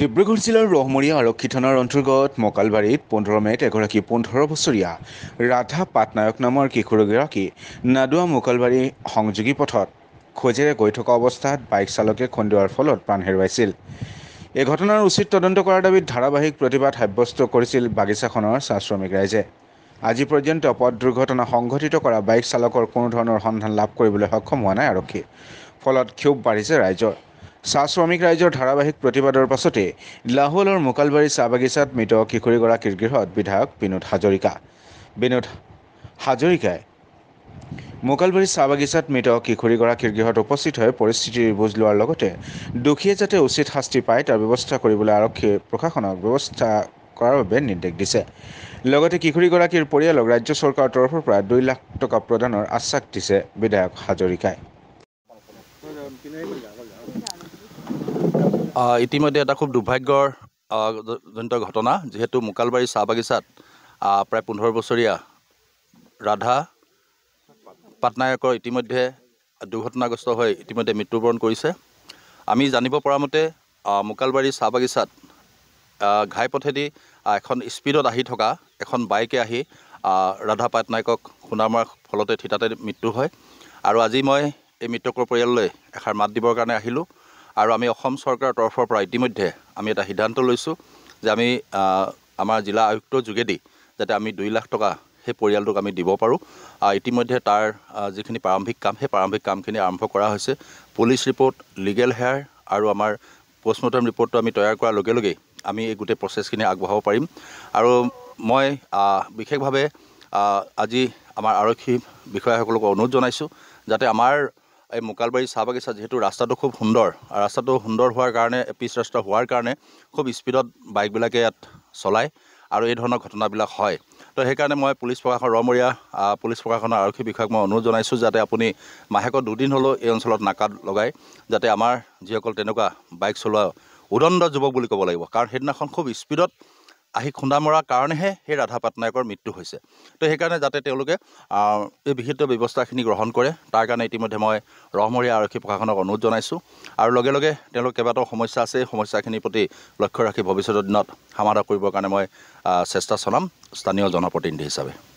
ডিব্ৰুগড় জিলাৰ ৰহমৰীয়া আৰক্ষী থানাৰ অন্তৰ্গত মকালবাৰীত পোন্ধৰ মে'ত এগৰাকী পোন্ধৰ বছৰীয়া ৰাধা পাটনায়ক নামৰ কিশোৰগৰাকী নাদুৱা মোকালবাৰী সংযোগী পথত খোজেৰে গৈ থকা অৱস্থাত বাইক চালকে খন্দোৱাৰ ফলত প্ৰাণ হেৰুৱাইছিল এই ঘটনাৰ উচিত তদন্ত কৰাৰ দাবীত ধাৰাবাহিক প্ৰতিবাদ সাব্যস্ত কৰিছিল বাগিচাখনৰ চাহ শ্ৰমিক ৰাইজে আজি পৰ্যন্ত পথ দুৰ্ঘটনা সংঘটিত কৰা বাইক চালকৰ কোনো ধৰণৰ সন্ধান লাভ কৰিবলৈ সক্ষম হোৱা নাই আৰক্ষী ফলত ক্ষোভ বাঢ়িছে ৰাইজৰ চাহ শ্ৰমিক ৰাইজৰ ধাৰাবাহিক প্ৰতিবাদৰ পাছতে লাহোৱালৰ মোকালবাৰী চাহ বাগিচাত মৃত কিশোৰীগৰাকীৰ গৃহত বিধায়ক বিনোদ হাজৰিকা বিনোদ হাজৰিকাই মোকালবাৰী চাহ বাগিচাত মৃত কিশোৰীগৰাকীৰ গৃহত উপস্থিত হৈ পৰিস্থিতিৰ বুজ লোৱাৰ লগতে দোষীয়ে যাতে উচিত শাস্তি পায় তাৰ ব্যৱস্থা কৰিবলৈ আৰক্ষী প্ৰশাসনক ব্যৱস্থা কৰাৰ বাবে নিৰ্দেশ দিছে লগতে কিশোৰীগৰাকীৰ পৰিয়ালক ৰাজ্য চৰকাৰৰ তৰফৰ পৰা দুই লাখ টকা প্ৰদানৰ আশ্বাস দিছে বিধায়ক হাজৰিকাই ইতিমধ্যে এটা খুব দুৰ্ভাগ্যৰজনিত ঘটনা যিহেতু মোকালবাৰী চাহ বাগিচাত প্ৰায় পোন্ধৰ বছৰীয়া ৰাধা পাটনায়কৰ ইতিমধ্যে দুৰ্ঘটনাগ্ৰস্ত হৈ ইতিমধ্যে মৃত্যুবৰণ কৰিছে আমি জানিব পৰা মতে মোকালবাৰী চাহ বাগিচাত ঘাইপথেদি এখন স্পীডত আহি থকা এখন বাইকে আহি ৰাধা পাটনায়কক সোণা মৰাৰ ফলতে থিতাতে মৃত্যু হয় আৰু আজি মই এই মৃতকৰ পৰিয়াললৈ এষাৰ মাত দিবৰ কাৰণে আহিলোঁ আৰু আমি অসম চৰকাৰৰ তৰফৰ পৰা ইতিমধ্যে আমি এটা সিদ্ধান্ত লৈছোঁ যে আমি আমাৰ জিলা আয়ুক্তৰ যোগেদি যাতে আমি দুই লাখ টকা সেই পৰিয়ালটোক আমি দিব পাৰোঁ আৰু ইতিমধ্যে তাৰ যিখিনি প্ৰাৰম্ভিক কাম সেই প্ৰাৰম্ভিক কামখিনি আৰম্ভ কৰা হৈছে পুলিচ ৰিপৰ্ট লিগেল হেয়াৰ আৰু আমাৰ পষ্টমৰ্টম ৰিপৰ্টটো আমি তৈয়াৰ কৰাৰ লগে লগেই আমি এই গোটেই প্ৰচেছখিনি আগবঢ়াব পাৰিম আৰু মই বিশেষভাৱে আজি আমাৰ আৰক্ষী বিষয়াসকলকো অনুৰোধ জনাইছোঁ যাতে আমাৰ এই মোকালবাৰী চাহ বাগিচা যিহেতু ৰাস্তাটো খুব সুন্দৰ আৰু ৰাস্তাটো সুন্দৰ হোৱাৰ কাৰণে পিচ ৰাস্তা হোৱাৰ কাৰণে খুব স্পীডত বাইকবিলাকে ইয়াত চলায় আৰু এই ধৰণৰ ঘটনাবিলাক হয় তো সেইকাৰণে মই পুলিচ প্ৰশাসন ৰমৰীয়া পুলিচ প্ৰশাসনৰ আৰক্ষী বিষয়াক মই অনুৰোধ জনাইছোঁ যাতে আপুনি মাহেকত দুদিন হ'লেও এই অঞ্চলত নাকাত লগায় যাতে আমাৰ যিসকল তেনেকুৱা বাইক চলোৱা উদণ্ড যুৱক বুলি ক'ব লাগিব কাৰণ সেইদিনাখন খুব স্পীডত আহি খুন্দা মৰাৰ কাৰণেহে সেই ৰাধা পাটনায়কৰ মৃত্যু হৈছে তো সেইকাৰণে যাতে তেওঁলোকে এই বিহিত ব্যৱস্থাখিনি গ্ৰহণ কৰে তাৰ কাৰণে ইতিমধ্যে মই ৰহমৰীয়া আৰক্ষী প্ৰশাসনক অনুৰোধ জনাইছোঁ আৰু লগে লগে তেওঁলোক কেইবাটাও সমস্যা আছে এই সমস্যাখিনিৰ প্ৰতি লক্ষ্য ৰাখি ভৱিষ্যতৰ দিনত সমাধান কৰিবৰ কাৰণে মই চেষ্টা চলাম স্থানীয় জনপ্ৰতিনিধি হিচাপে